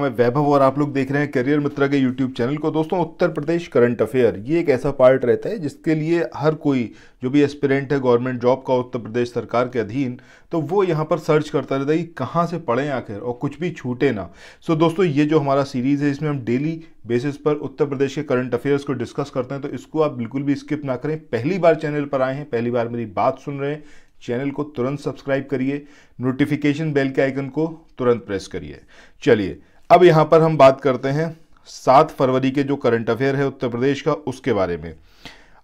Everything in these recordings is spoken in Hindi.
मैं वैभव और आप लोग देख रहे हैं करियर मित्रा के यूट्यूब चैनल को दोस्तों उत्तर प्रदेश करंट अफेयर ये एक ऐसा पार्ट रहता है जिसके लिए हर कोई जो भी एस्पिरेंट है गवर्नमेंट जॉब का उत्तर प्रदेश सरकार के अधीन तो वो यहाँ पर सर्च करता रहता है कि कहाँ से पढ़ें आखिर और कुछ भी छूटे ना सो दोस्तों ये जो हमारा सीरीज़ है इसमें हम डेली बेसिस पर उत्तर प्रदेश के करंट अफेयर्स को डिस्कस करते हैं तो इसको आप बिल्कुल भी स्किप ना करें पहली बार चैनल पर आए हैं पहली बार मेरी बात सुन रहे हैं चैनल को तुरंत सब्सक्राइब करिए नोटिफिकेशन बेल के आइकन को तुरंत प्रेस करिए चलिए अब यहाँ पर हम बात करते हैं सात फरवरी के जो करंट अफेयर है उत्तर प्रदेश का उसके बारे में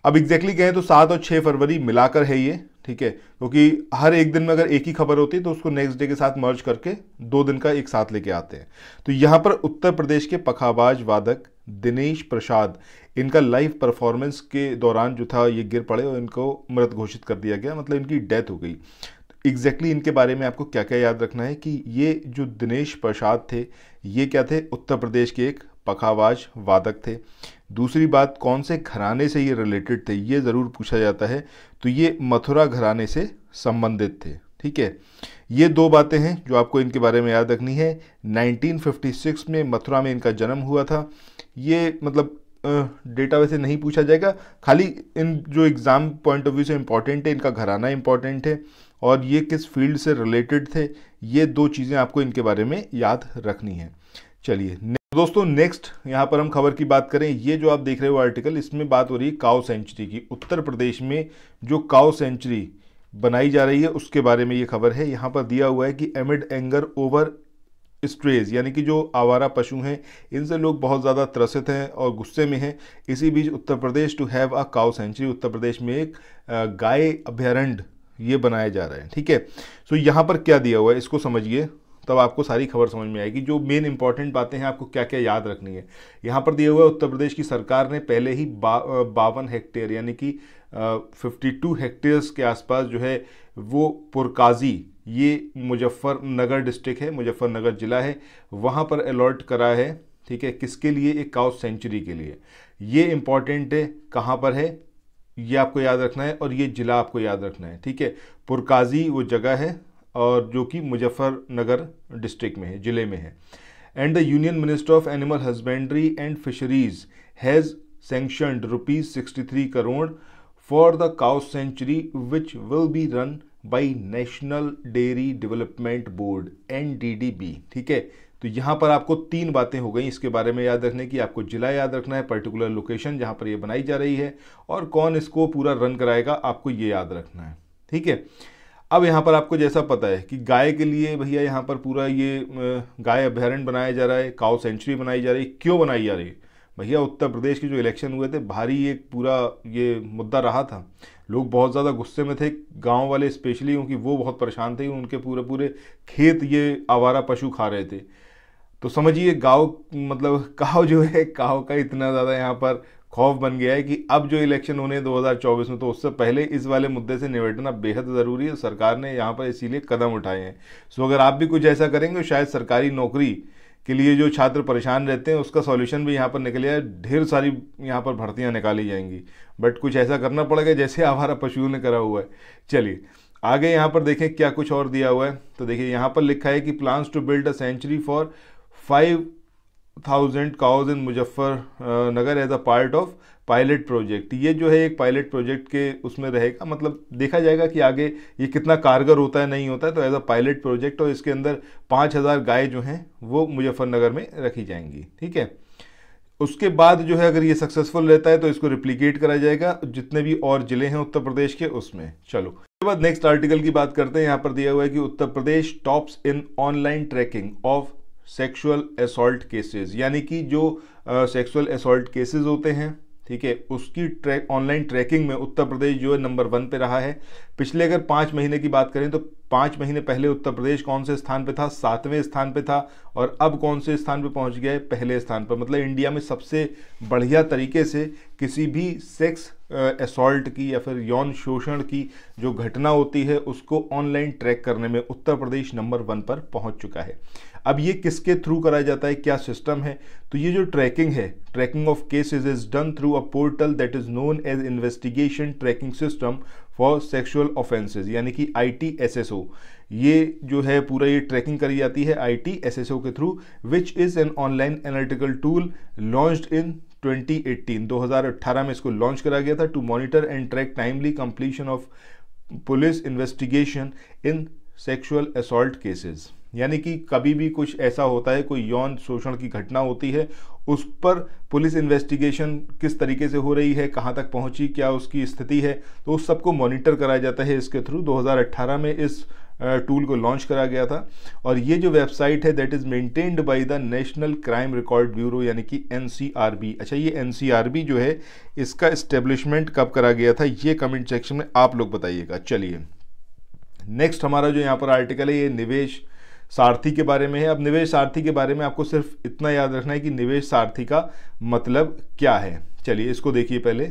अब एग्जैक्टली कहें तो सात और छः फरवरी मिलाकर है ये ठीक है क्योंकि तो हर एक दिन में अगर एक ही खबर होती है तो उसको नेक्स्ट डे के साथ मर्ज करके दो दिन का एक साथ लेके आते हैं तो यहाँ पर उत्तर प्रदेश के पखाबाज वादक दिनेश प्रसाद इनका लाइव परफॉर्मेंस के दौरान जो था ये गिर पड़े और इनको मृत घोषित कर दिया गया मतलब इनकी डेथ हो गई एग्जैक्टली exactly इनके बारे में आपको क्या क्या याद रखना है कि ये जो दिनेश प्रसाद थे ये क्या थे उत्तर प्रदेश के एक पखावाज वादक थे दूसरी बात कौन से घराने से ये रिलेटेड थे ये ज़रूर पूछा जाता है तो ये मथुरा घराने से संबंधित थे ठीक है ये दो बातें हैं जो आपको इनके बारे में याद रखनी है 1956 में मथुरा में इनका जन्म हुआ था ये मतलब डेटा वैसे नहीं पूछा जाएगा खाली इन जो एग्ज़ाम पॉइंट ऑफ व्यू से इम्पॉर्टेंट है इनका घराना इम्पॉर्टेंट है और ये किस फील्ड से रिलेटेड थे ये दो चीज़ें आपको इनके बारे में याद रखनी है चलिए दोस्तों नेक्स्ट यहाँ पर हम खबर की बात करें ये जो आप देख रहे हो आर्टिकल इसमें बात हो रही है काओ सेंचुरी की उत्तर प्रदेश में जो काओ सेंचुरी बनाई जा रही है उसके बारे में ये खबर है यहाँ पर दिया हुआ है कि एमिड एंगर ओवर स्ट्रेज यानी कि जो आवारा पशु हैं इनसे लोग बहुत ज़्यादा त्रसित हैं और गुस्से में हैं इसी बीच Uttar Pradesh to have a cow sanctuary Uttar Pradesh में एक गाय अभ्यारण्य ये बनाया जा रहा है ठीक है सो यहाँ पर क्या दिया हुआ है इसको समझिए तब आपको सारी खबर समझ में आएगी जो मेन इंपॉर्टेंट बातें हैं आपको क्या क्या याद रखनी है यहाँ पर दिया हुआ है उत्तर प्रदेश की सरकार ने पहले ही बा, बावन हेक्टेयर यानी कि फिफ्टी टू हेक्टेयर्स के आसपास जो है वो पुरकाजी ये मुजफ्फरनगर डिस्ट्रिक्ट है मुजफ्फरनगर ज़िला है वहाँ पर अलर्ट करा है ठीक है किसके लिए एक काउ सेंचुरी के लिए ये इम्पॉर्टेंट है कहाँ पर है ये आपको याद रखना है और ये ज़िला आपको याद रखना है ठीक है पुरकाजी वो जगह है और जो कि मुजफ्फरनगर डिस्ट्रिक्ट में है ज़िले में है and the union minister of animal husbandry and fisheries has sanctioned rupees sixty three crore for the cow sanctuary which will be run by national dairy development board an ठीक है तो यहाँ पर आपको तीन बातें हो गई इसके बारे में याद रखने की आपको जिला याद रखना है पर्टिकुलर लोकेशन जहाँ पर ये बनाई जा रही है और कौन इसको पूरा रन कराएगा आपको ये याद रखना है ठीक है अब यहाँ पर आपको जैसा पता है कि गाय के लिए भैया यहाँ पर पूरा ये गाय अभ्यारण्य बनाया जा रहा है काउ सेंचुरी बनाई जा रही है क्यों बनाई जा रही है भैया उत्तर प्रदेश के जो इलेक्शन हुए थे भारी एक पूरा ये मुद्दा रहा था लोग बहुत ज़्यादा गुस्से में थे गांव वाले स्पेशली क्योंकि वो बहुत परेशान थे उनके पूरे पूरे खेत ये आवारा पशु खा रहे थे तो समझिए गांव मतलब काव जो है काव का इतना ज़्यादा यहाँ पर खौफ बन गया है कि अब जो इलेक्शन होने 2024 में तो उससे पहले इस वाले मुद्दे से निपटना बेहद ज़रूरी है सरकार ने यहाँ पर इसीलिए कदम उठाए हैं सो अगर आप भी कुछ ऐसा करेंगे शायद सरकारी नौकरी के लिए जो छात्र परेशान रहते हैं उसका सॉल्यूशन भी यहाँ पर निकले है ढेर सारी यहाँ पर भर्तियाँ निकाली जाएंगी बट कुछ ऐसा करना पड़ेगा जैसे आवारा पशुओं ने करा हुआ है चलिए आगे यहाँ पर देखें क्या कुछ और दिया हुआ है तो देखिए यहाँ पर लिखा है कि plans to build a sanctuary for five thousand cows in Muzaffarnagar as a part of pilot project ये जो है एक पायलट प्रोजेक्ट के उसमें रहेगा मतलब देखा जाएगा कि आगे ये कितना कारगर होता है नहीं होता है तो एज अ पायलट प्रोजेक्ट और इसके अंदर पाँच हज़ार गाय जो हैं वो मुजफ्फरनगर में रखी जाएंगी ठीक है उसके बाद जो है अगर ये सक्सेसफुल रहता है तो इसको रिप्लीकेट करा जाएगा जितने भी और ज़िले हैं उत्तर प्रदेश के उसमें चलो उसके बाद नेक्स्ट आर्टिकल की बात करते हैं यहाँ पर दिया हुआ है कि Uttar Pradesh tops in online tracking of sexual assault cases यानी कि जो सेक्सुअल असोल्ट केसेस होते हैं ठीक है उसकी ट्रैक ऑनलाइन ट्रैकिंग में उत्तर प्रदेश जो है नंबर वन पे रहा है पिछले अगर पाँच महीने की बात करें तो पाँच महीने पहले उत्तर प्रदेश कौन से स्थान पे था सातवें स्थान पे था और अब कौन से स्थान पे पहुंच गया है पहले स्थान पर मतलब इंडिया में सबसे बढ़िया तरीके से किसी भी सेक्स असॉल्ट की या फिर यौन शोषण की जो घटना होती है उसको ऑनलाइन ट्रैक करने में उत्तर प्रदेश नंबर वन पर पहुँच चुका है अब ये किसके थ्रू कराया जाता है क्या सिस्टम है तो ये जो ट्रैकिंग है tracking of cases is done through a portal that is known as investigation tracking system for sexual offences यानी कि आई ये जो है पूरा ये ट्रैकिंग करी जाती है आई के through which is an online analytical tool launch in 2018 2018 में इसको लॉन्च करा गया था to monitor and track timely completion of police investigation in sexual assault cases यानी कि कभी भी कुछ ऐसा होता है कोई यौन शोषण की घटना होती है उस पर पुलिस इन्वेस्टिगेशन किस तरीके से हो रही है कहां तक पहुंची क्या उसकी स्थिति है तो उस सबको मॉनिटर कराया जाता है इसके थ्रू 2018 में इस टूल को लॉन्च करा गया था और ये जो वेबसाइट है that is maintained by the national crime record bureau यानी कि एन अच्छा ये एन जो है इसका इस्टेब्लिशमेंट कब करा गया था ये कमेंट सेक्शन में आप लोग बताइएगा चलिए नेक्स्ट हमारा जो यहाँ पर आर्टिकल है ये निवेश सारथी के बारे में है अब निवेश सारथी के बारे में आपको सिर्फ इतना याद रखना है कि निवेश सारथी का मतलब क्या है चलिए इसको देखिए पहले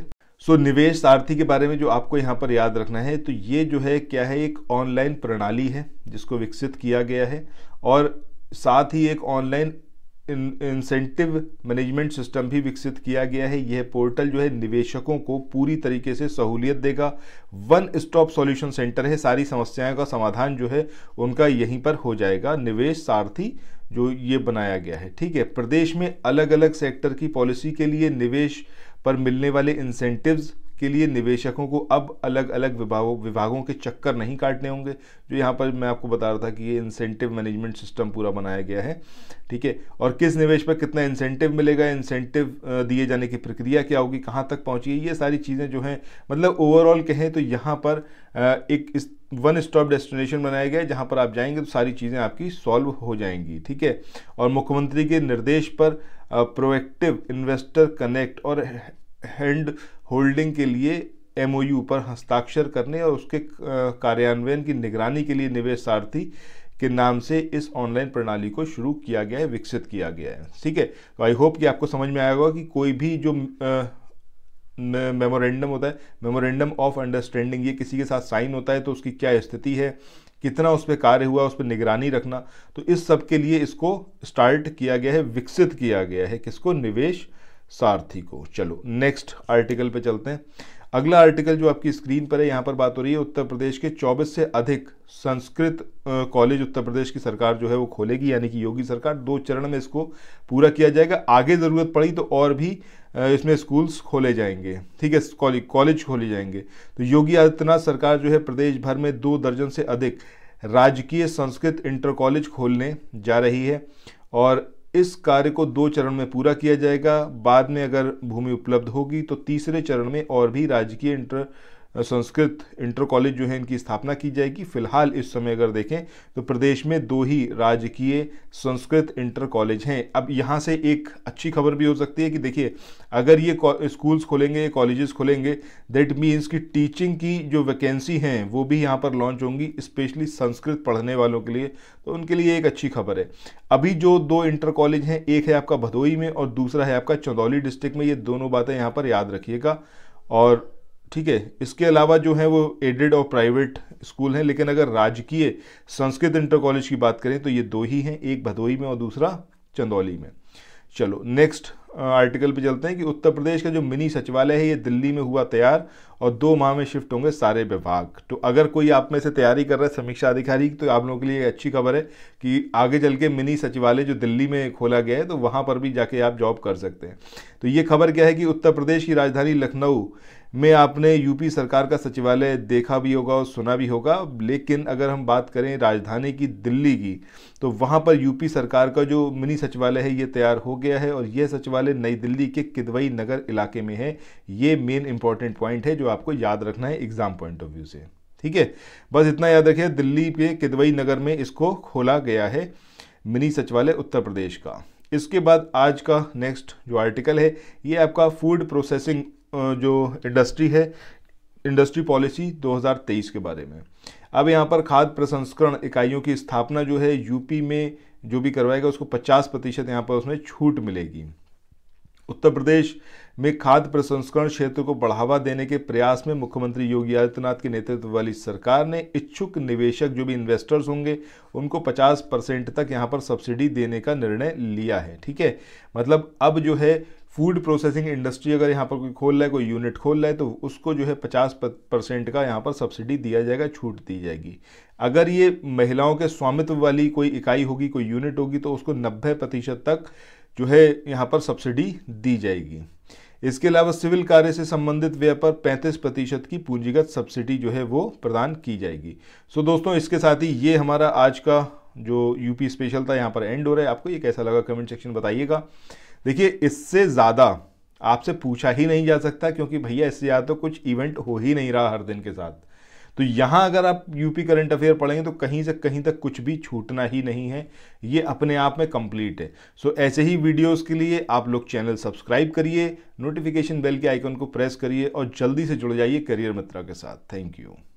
सो so, निवेश सारथी के बारे में जो आपको यहाँ पर याद रखना है तो ये जो है क्या है एक ऑनलाइन प्रणाली है जिसको विकसित किया गया है और साथ ही एक ऑनलाइन इंसेंटिव मैनेजमेंट सिस्टम भी विकसित किया गया है यह पोर्टल जो है निवेशकों को पूरी तरीके से सहूलियत देगा वन स्टॉप सॉल्यूशन सेंटर है सारी समस्याओं का समाधान जो है उनका यहीं पर हो जाएगा निवेश सारथी जो ये बनाया गया है ठीक है प्रदेश में अलग अलग सेक्टर की पॉलिसी के लिए निवेश पर मिलने वाले इंसेंटिव्स के लिए निवेशकों को अब अलग अलग विभागों विभागों के चक्कर नहीं काटने होंगे जो यहाँ पर मैं आपको बता रहा था कि ये इंसेंटिव मैनेजमेंट सिस्टम पूरा बनाया गया है ठीक है और किस निवेश पर कितना इंसेंटिव मिलेगा इंसेंटिव दिए जाने की प्रक्रिया क्या होगी कहाँ तक पहुँची ये सारी चीज़ें जो हैं मतलब ओवरऑल कहें तो यहाँ पर एक वन स्टॉप डेस्टिनेशन बनाया गया है जहाँ पर आप जाएंगे तो सारी चीज़ें आपकी सॉल्व हो जाएंगी ठीक है और मुख्यमंत्री के निर्देश पर प्रोएक्टिव इन्वेस्टर कनेक्ट और हैंड होल्डिंग के लिए एम पर हस्ताक्षर करने और उसके कार्यान्वयन की निगरानी के लिए निवेश सारथी के नाम से इस ऑनलाइन प्रणाली को शुरू किया गया है विकसित किया गया है ठीक है तो आई होप कि आपको समझ में आया होगा कि कोई भी जो मेमोरेंडम होता है मेमोरेंडम ऑफ अंडरस्टैंडिंग ये किसी के साथ साइन होता है तो उसकी क्या स्थिति है कितना उस पर कार्य हुआ उस पर निगरानी रखना तो इस सब के लिए इसको स्टार्ट किया गया है विकसित किया गया है किसको निवेश सारथी को चलो नेक्स्ट आर्टिकल पे चलते हैं अगला आर्टिकल जो आपकी स्क्रीन पर है यहाँ पर बात हो रही है उत्तर प्रदेश के 24 से अधिक संस्कृत कॉलेज उत्तर प्रदेश की सरकार जो है वो खोलेगी यानी कि योगी सरकार दो चरण में इसको पूरा किया जाएगा आगे ज़रूरत पड़ी तो और भी इसमें स्कूल्स खोले जाएंगे ठीक है कॉलेज कॉलेज खोले जाएंगे तो योगी आदित्यनाथ सरकार जो है प्रदेश भर में दो दर्जन से अधिक राजकीय संस्कृत इंटर कॉलेज खोलने जा रही है और इस कार्य को दो चरण में पूरा किया जाएगा बाद में अगर भूमि उपलब्ध होगी तो तीसरे चरण में और भी राजकीय इंटर संस्कृत इंटर कॉलेज जो है इनकी स्थापना की जाएगी फिलहाल इस समय अगर देखें तो प्रदेश में दो ही राजकीय संस्कृत इंटर कॉलेज हैं अब यहाँ से एक अच्छी खबर भी हो सकती है कि देखिए अगर ये स्कूल्स खोलेंगे ये कॉलेजेस खोलेंगे दैट मीन्स कि टीचिंग की जो वैकेंसी हैं वो भी यहाँ पर लॉन्च होंगी स्पेशली संस्कृत पढ़ने वालों के लिए तो उनके लिए एक अच्छी खबर है अभी जो दो इंटर कॉलेज हैं एक है आपका भदोई में और दूसरा है आपका चंदौली डिस्ट्रिक्ट में ये दोनों बातें यहाँ पर याद रखिएगा और ठीक है इसके अलावा जो है वो एडेड और प्राइवेट स्कूल हैं लेकिन अगर राजकीय संस्कृत इंटर कॉलेज की बात करें तो ये दो ही हैं एक भदोही में और दूसरा चंदौली में चलो नेक्स्ट आर्टिकल पे चलते हैं कि उत्तर प्रदेश का जो मिनी सचिवालय है ये दिल्ली में हुआ तैयार और दो माह में शिफ्ट होंगे सारे विभाग तो अगर कोई आप में से तैयारी कर रहा है समीक्षा अधिकारी की तो आप लोगों के लिए अच्छी खबर है कि आगे चल के मिनी सचिवालय जो दिल्ली में खोला गया है तो वहाँ पर भी जाके आप जॉब कर सकते हैं तो ये खबर क्या है कि उत्तर प्रदेश की राजधानी लखनऊ में आपने यूपी सरकार का सचिवालय देखा भी होगा और सुना भी होगा लेकिन अगर हम बात करें राजधानी की दिल्ली की तो वहाँ पर यूपी सरकार का जो मिनी सचिवालय है ये तैयार हो गया है और यह सचिवालय नई दिल्ली के किदवई नगर इलाके में है ये मेन इंपॉर्टेंट पॉइंट है जो आपको याद रखना है एग्ज़ाम पॉइंट ऑफ व्यू से ठीक है बस इतना याद रखिए दिल्ली के किदवई नगर में इसको खोला गया है मिनी सचिवालय उत्तर प्रदेश का इसके बाद आज का नेक्स्ट जो आर्टिकल है ये आपका फूड प्रोसेसिंग जो इंडस्ट्री है इंडस्ट्री पॉलिसी 2023 के बारे में अब यहाँ पर खाद्य प्रसंस्करण इकाइयों की स्थापना जो है यूपी में जो भी करवाएगा उसको 50 प्रतिशत यहाँ पर उसमें छूट मिलेगी उत्तर प्रदेश में खाद्य प्रसंस्करण क्षेत्र को बढ़ावा देने के प्रयास में मुख्यमंत्री योगी आदित्यनाथ के नेतृत्व वाली सरकार ने इच्छुक निवेशक जो भी इन्वेस्टर्स होंगे उनको 50 परसेंट तक यहाँ पर सब्सिडी देने का निर्णय लिया है ठीक है मतलब अब जो है फूड प्रोसेसिंग इंडस्ट्री अगर यहाँ पर कोई खोल रहा है कोई यूनिट खोल रहा है तो उसको जो है पचास परसेंट का यहाँ पर सब्सिडी दिया जाएगा छूट दी जाएगी अगर ये महिलाओं के स्वामित्व वाली कोई इकाई होगी कोई यूनिट होगी तो उसको नब्बे प्रतिशत तक जो है यहाँ पर सब्सिडी दी जाएगी इसके अलावा सिविल कार्य से संबंधित व्यय पर 35 प्रतिशत की पूंजीगत सब्सिडी जो है वो प्रदान की जाएगी सो दोस्तों इसके साथ ही ये हमारा आज का जो यूपी स्पेशल था यहाँ पर एंड हो रहा है आपको ये कैसा लगा कमेंट सेक्शन बताइएगा देखिए इससे ज़्यादा आपसे पूछा ही नहीं जा सकता क्योंकि भैया इससे ज़्यादा तो कुछ इवेंट हो ही नहीं रहा हर दिन के साथ तो यहाँ अगर आप यूपी करंट अफेयर पढ़ेंगे तो कहीं से कहीं तक कुछ भी छूटना ही नहीं है ये अपने आप में कंप्लीट है सो ऐसे ही वीडियोस के लिए आप लोग चैनल सब्सक्राइब करिए नोटिफिकेशन बेल के आइकन को प्रेस करिए और जल्दी से जुड़ जाइए करियर मित्रा के साथ थैंक यू